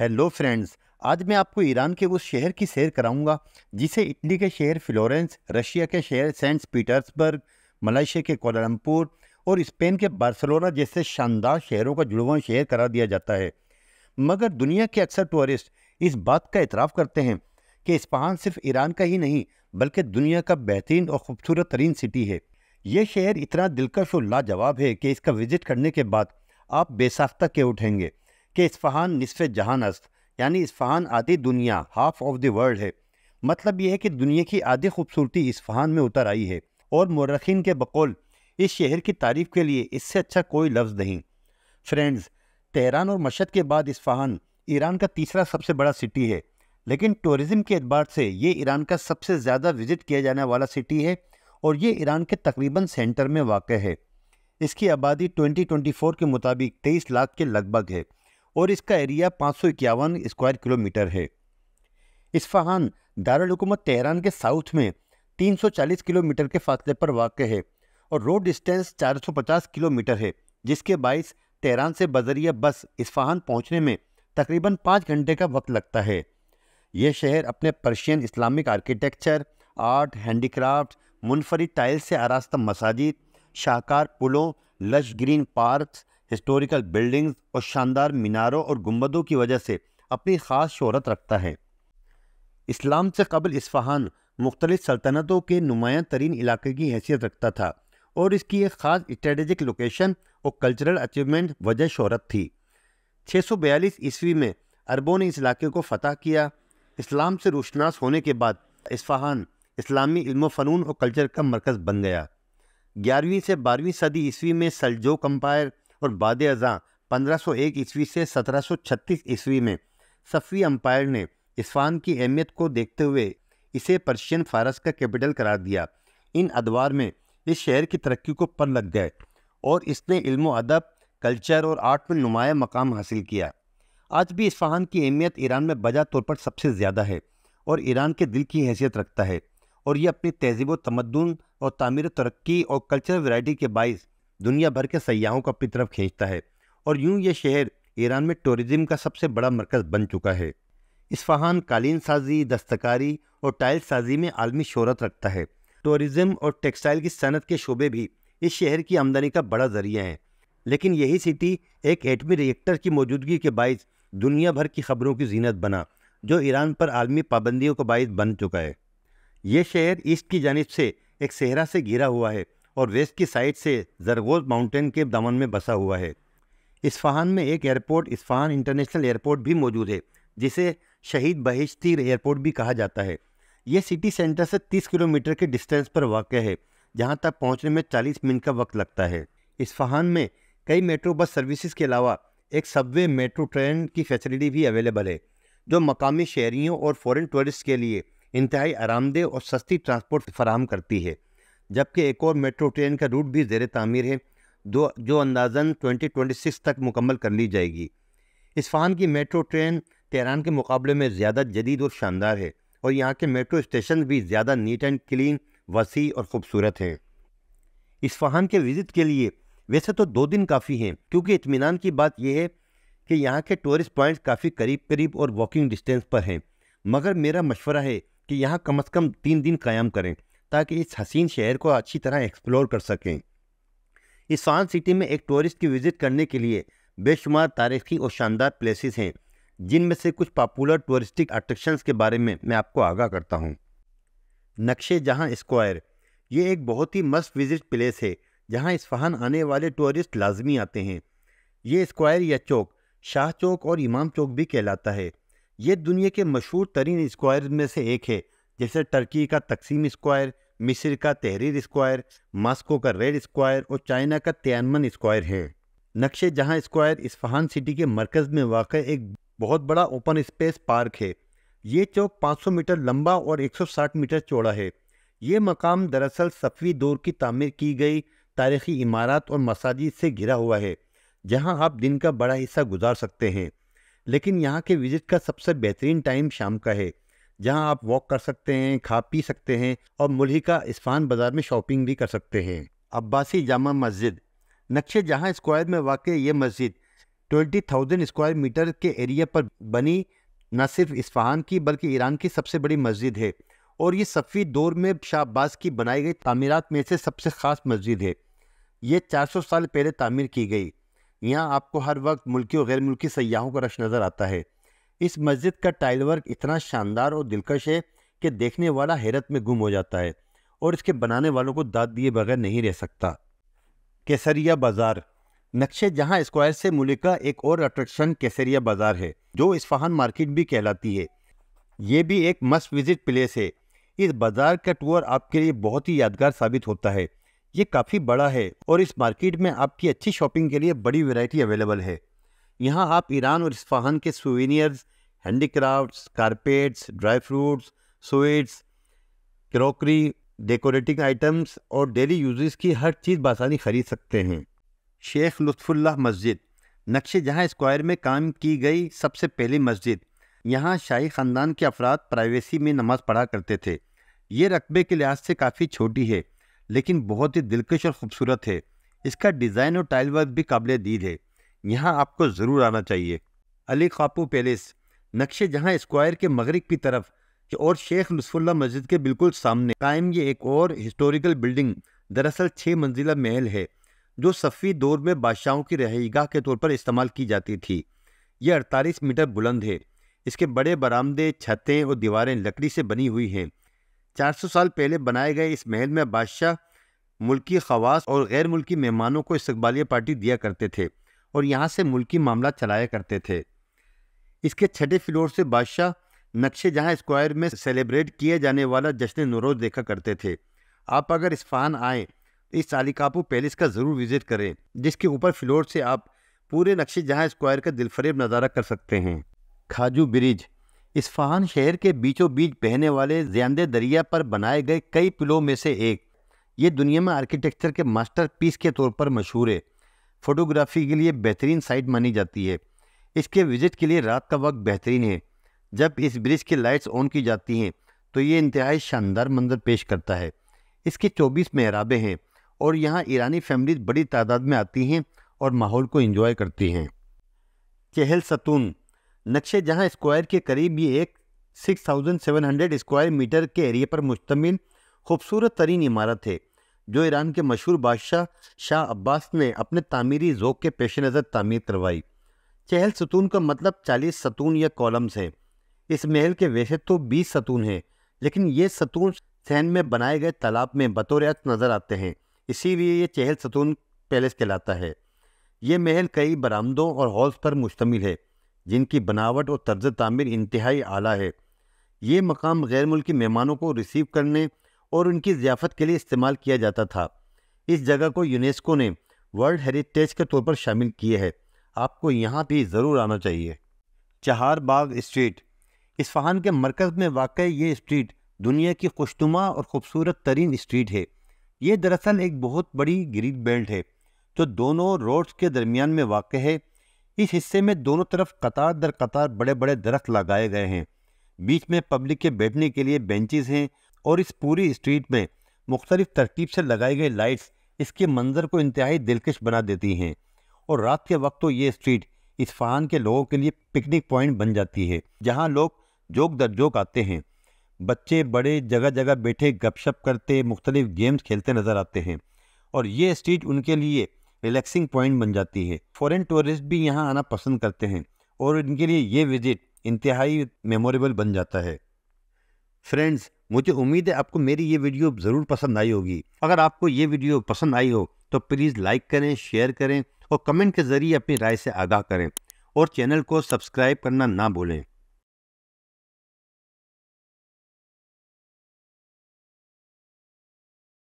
hello friends आज मैं आपको ईरान के उस शहर की सैर कराऊंगा जिसे इटली के शहर फ्लोरेंस रशिया के शहर सेंट पीटर्सबर्ग मलेशिया के कोलमपुर और स्पेन के बार्सिलोना जैसे शानदार शहरों का जुड़वा शहर करा दिया जाता है मगर दुनिया के अक्सर टूरिस्ट इस बात का इतराफ़ करते हैं कि इस्पाहान सिर्फ ईरान का ही नहीं बल्कि दुनिया का बेहतरीन और ख़ूबसूरत तरीन सिटी है ये शहर इतना दिलकश और लाजवाब है कि इसका विज़िट करने के बाद आप बेसाख्ता के उठेंगे कि इस्फहान नसफ़ जहान अस्त यानी इस्फहान आधी दुनिया हाफ ऑफ द वर्ल्ड है मतलब यह है कि दुनिया की आधी खूबसूरती इस्फहान में उतर आई है और मर्रखीन के बकौल इस शहर की तारीफ़ के लिए इससे अच्छा कोई लफ्ज़ नहीं फ्रेंड्स तेहरान और मशद के बाद इस्फहान ईरान का तीसरा सबसे बड़ा सिटी है लेकिन टूरिज़म के अतबार से ये ईरान का सबसे ज़्यादा विज़िट किया जाने वाला सिटी है और ये ईरान के तकरीबन सेंटर में वाक़ है इसकी आबादी 2024 के मुताबिक 23 लाख के लगभग है और इसका एरिया पाँच स्क्वायर किलोमीटर है इस्फहान दारकूमत तेहरान के साउथ में 340 किलोमीटर के फासले पर वाक़ है और रोड डिस्टेंस 450 किलोमीटर है जिसके बाईस तेहरान से बजरिया बस इस्फहान पहुंचने में तकरीबन पाँच घंटे का वक्त लगता है यह शहर अपने Persian Islamic architecture art handicraft मुनफरद टाइल से आरास्ता मसाजिद शाहकार पुलों lush green park historical buildings और शानदार मीनारों और गुम्बदों की वजह से अपनी ख़ास शहरत रखता है इस्लाम से कबल इस्फहान मुख्तलिफ सल्तनतों के नुमाया तरीन इलाके की हैसियत रखता था और इसकी एक ख़ास स्ट्रेटिक लोकेशन और कल्चरल अचीवमेंट वजह शहरत थी 642 ईस्वी में अरबों ने इस इलाके को फतह किया इस्लाम से रोशनास होने के बाद इस्फहान इस्लामी इल्म फ़नून और कल्चर का मरकज़ बन गया ग्यारहवीं से बारहवीं सदी ईस्वी में सलजोक अम्पायर और बाद अजा एक ईस्वी से 1736 ईस्वी में सफ़ी अम्पायर ने इस्फान की अहमियत को देखते हुए इसे पर्शियन फारस का कैपिटल करार दिया इन अदवार में इस शहर की तरक्की को पर लग गए और इसने इल्म अदब कल्चर और आर्ट में नुमाया मकाम हासिल किया आज भी इस्फान की अहमियत ईरान में बजा तौर पर सबसे ज़्यादा है और ईरान के दिल की हैसियत रखता है और यह अपनी तहजीब तमदन और तमीर तरक्की और कल्चरल वैरायटी के बायस दुनिया भर के सयाहों को अपनी तरफ खींचता है और यूं यह शहर ईरान में टूरिज़्म का सबसे बड़ा मरकज़ बन चुका है इसफहान कालीन साजी दस्तकारी और टाइल साजी में आलमी शहरत रखता है टूरिज़्म और टेक्सटाइल की सनत के शोबे भी इस शहर की आमदनी का बड़ा ज़रिया है लेकिन यही सिटी एक एटमी रिएक्टर की मौजूदगी के बायस दुनिया भर की खबरों की जीनत बना जो ईरान पर आलमी पाबंदियों का बायस बन चुका है यह शहर ईस्ट की जानब से एक सहरा से घिरा हुआ है और वेस्ट की साइड से जरगोज माउंटेन के दमन में बसा हुआ है इस्फहान में एक एयरपोर्ट इस्फहान इंटरनेशनल एयरपोर्ट भी मौजूद है जिसे शहीद बहिश्ती एयरपोर्ट भी कहा जाता है यह सिटी सेंटर से 30 किलोमीटर के डिस्टेंस पर वाक़ है जहां तक पहुंचने में 40 मिनट का वक्त लगता है इस्फहान में कई मेट्रो बस सर्विसेज के अलावा एक सबवे मेट्रो ट्रेन की फैसिलिटी भी अवेलेबल है जो मकामी शहरियों और फॉरेन टूरिस्ट के लिए इंतहाई आरामदेह और सस्ती ट्रांसपोर्ट फराहम करती है जबकि एक और मेट्रो ट्रेन का रूट भी जेर तमीर है दो जो अंदाजन 2026 तक मुकम्मल कर ली जाएगी इसफान की मेट्रो ट्रेन तेहरान के मुकाबले में ज़्यादा जदीद और शानदार है और यहाँ के मेट्रो स्टेशन भी ज़्यादा नीट एंड क्लीन वसी और ख़ूबसूरत हैं इसफहान के विज़िट के लिए वैसे तो दो दिन काफ़ी हैं क्योंकि इतमान की बात यह है कि यहाँ के टूरिस्ट पॉइंट काफ़ी करीब करीब और वॉकिंग डिस्टेंस पर हैं मगर मेरा मशवरा है कि यहाँ कम अज़ कम तीन दिन क़्याम करें ताकि इस हसीन शहर को अच्छी तरह एक्सप्लोर कर सकें इस सान सिटी में एक टूरिस्ट की विज़िट करने के लिए बेशुमार तारीखी और शानदार प्लेसेस हैं जिनमें से कुछ पॉपुलर टूरिस्टिक अट्रैक्शंस के बारे में मैं आपको आगाह करता हूँ नक्शे जहाँ स्क्वायर ये एक बहुत ही मस्त विजिट प्लेस है जहाँ इस्फहान आने वाले टूरिस्ट लाजमी आते हैं ये स्क्वायर या चौक शाह चौक और इमाम चौक भी कहलाता है ये दुनिया के मशहूर तरीन स्क्वायर में से एक है जैसे टर्की का तकसीम स्क्वायर मिस्र का तहरीर स्क्वायर मास्को का रेड स्क्वायर और चाइना का तयनमन स्क्वायर है नक्शे जहाँ स्क्वायर इस्फहान सिटी के मरकज़ में वाक़ एक बहुत बड़ा ओपन स्पेस पार्क है ये चौक 500 मीटर लंबा और 160 मीटर चौड़ा है ये मकाम दरअसल सफ़ी दौर की तामीर की गई तारीखी इमारत और मसाजिद से घिरा हुआ है जहाँ आप दिन का बड़ा हिस्सा गुजार सकते हैं लेकिन यहाँ के विज़िट का सबसे बेहतरीन टाइम शाम का है जहां आप वॉक कर सकते हैं खा पी सकते हैं और मुल्हिका इस्फान बाज़ार में शॉपिंग भी कर सकते हैं अब्बासी जामा मस्जिद नक्शे जहां स्क्वायर में वाक़ ये मस्जिद ट्वेंटी थाउजेंड स्क्वायर मीटर के एरिया पर बनी न सिर्फ इस्फहान की बल्कि ईरान की सबसे बड़ी मस्जिद है और ये सफ़ी दौर में शाहबाज की बनाई गई तमीरत में से सबसे ख़ास मस्जिद है ये 400 साल पहले तामीर की गई यहाँ आपको हर वक्त मुल्की और गैर मुल्की सयाहों का रश नज़र आता है इस मस्जिद का टाइल वर्क इतना शानदार और दिलकश है कि देखने वाला हैरत में गुम हो जाता है और इसके बनाने वालों को दाद दिए बगैर नहीं रह सकता केसरिया बाज़ार नक्शे जहां स्क्वायर से मुलिका का एक और अट्रैक्शन केसरिया बाज़ार है जो इस्फहान मार्केट भी कहलाती है ये भी एक मस्ट विजिट प्लेस है इस बाज़ार का टूर आपके लिए बहुत ही यादगार साबित होता है ये काफ़ी बड़ा है और इस मार्केट में आपकी अच्छी शॉपिंग के लिए बड़ी वैरायटी अवेलेबल है यहाँ आप ईरान और इस्फाहान के हैंडी handicrafts carpets dry fruits sweets crockery decorating items और डेली यूजेस की हर चीज़ बासानी खरीद सकते हैं शेख लुफ़ुल्ला मस्जिद नक्शे जहाँ स्क्वायर में काम की गई सबसे पहली मस्जिद यहाँ शाही ख़ानदान के अफराद प्राइवेसी में नमाज़ पढ़ा करते थे ये रकबे के लिहाज से काफ़ी छोटी है लेकिन बहुत ही दिलकश और ख़ूबसूरत है इसका डिज़ाइन और टाइल वर्क भी काबिल दीद है यहाँ आपको ज़रूर आना चाहिए अली खापू पैलेस नक्शे जहाँ स्क्वायर के मगरब की तरफ और शेख लुसफुल्ला मस्जिद के बिल्कुल सामने कायम ये एक और हिस्टोरिकल बिल्डिंग दरअसल छः मंजिला महल है जो सफ़ी दौर में बादशाहों की रहायगाह के तौर पर इस्तेमाल की जाती थी यह अड़तालीस मीटर बुलंद है इसके बड़े बरामदे छतें और दीवारें लकड़ी से बनी हुई हैं 400 साल पहले बनाए गए इस महल में बादशाह मुल्की खवास और गैर मुल्की मेहमानों को इस्तबालिया पार्टी दिया करते थे और यहाँ से मुल्की मामला चलाया करते थे इसके छठे फ्लोर से बादशाह नक्शे जहाँ स्क्वायर में सेलिब्रेट किए जाने वाला जश्न नरोज देखा करते थे आप अगर इस्फान आएँ तो इस सालिकापू पैलेस का ज़रूर विज़िट करें जिसके ऊपर फ्लोर से आप पूरे नक्शे जहाँ स्क्वायर का दिलफरेब नज़ारा कर सकते हैं खाजू ब्रिज इस्फान शहर के बीचों बीच बहने वाले ज्यादे दरिया पर बनाए गए कई पुलों में से एक ये दुनिया में आर्किटेक्चर के मास्टर पीस के तौर पर मशहूर है फोटोग्राफी के लिए बेहतरीन साइट मानी जाती है इसके विजिट के लिए रात का वक्त बेहतरीन है जब इस ब्रिज की लाइट्स ऑन की जाती हैं तो ये इंतहाई शानदार मंजर पेश करता है इसके 24 महराबे हैं और यहाँ ईरानी फैमिलीज बड़ी तादाद में आती हैं और माहौल को इंजॉय करती हैं चहल सतून नक्शे जहाँ स्क्वायर के करीब ये एक 6700 स्क्वायर मीटर के एरिए पर मुश्तमिल खूबसूरत तरीन इमारत है जो ईरान के मशहूर बादशाह शाह अब्बास ने अपने तामीरी जोक के पेश नज़र तामीर करवाई चहल सतून का मतलब चालीस सतून या कॉलम्स हैं इस महल के वैसे तो बीस सतून हैं लेकिन ये सतून सहन में बनाए गए तालाब में बतौर नज़र आते हैं इसीलिए ये चहल सतून पैलेस कहलाता है ये महल कई बरामदों और हॉल्स पर मुश्तमिल है जिनकी बनावट और तर्ज तामीर इंतहाई आला है ये मकाम गैर मुल्की मेहमानों को रिसीव करने और उनकी ज़ियाफ़त के लिए इस्तेमाल किया जाता था इस जगह को यूनेस्को ने वर्ल्ड हेरिटेज के तौर पर शामिल किए है आपको यहाँ भी ज़रूर आना चाहिए चहार बाग स्ट्रीट इस्फहान के मरकज़ में वाक़ ये स्ट्रीट दुनिया की खुशनुमा और ख़ूबसूरत तरीन स्ट्रीट है ये दरअसल एक बहुत बड़ी ग्रीन बेल्ट है जो दोनों रोड्स के दरमियान में वाक़ है इस हिस्से में दोनों तरफ कतार दर कतार बड़े बड़े दरख्त लगाए गए हैं बीच में पब्लिक के बैठने के लिए बेंचेस हैं और इस पूरी स्ट्रीट में मुख्तलिफ तरतीब से लगाई गई लाइट्स इसके मंजर को इंतहाई दिलकश बना देती हैं और रात के वक्त तो ये स्ट्रीट इस्फहान के लोगों के लिए पिकनिक पॉइंट बन जाती है जहाँ लोग जोक दर जोक आते हैं बच्चे बड़े जगह जगह बैठे गपशप करते मुख्तलिफ गेम्स खेलते नज़र आते हैं और ये स्ट्रीट उनके लिए रिलैक्सिंग पॉइंट बन जाती है फॉरेन टूरिस्ट भी यहाँ आना पसंद करते हैं और इनके लिए ये विज़िट इंतहाई मेमोरेबल बन जाता है फ्रेंड्स मुझे उम्मीद है आपको मेरी ये वीडियो ज़रूर पसंद आई होगी अगर आपको ये वीडियो पसंद आई हो तो प्लीज़ लाइक करें शेयर करें और कमेंट के ज़रिए अपनी राय से आगाह करें और चैनल को सब्सक्राइब करना ना भूलें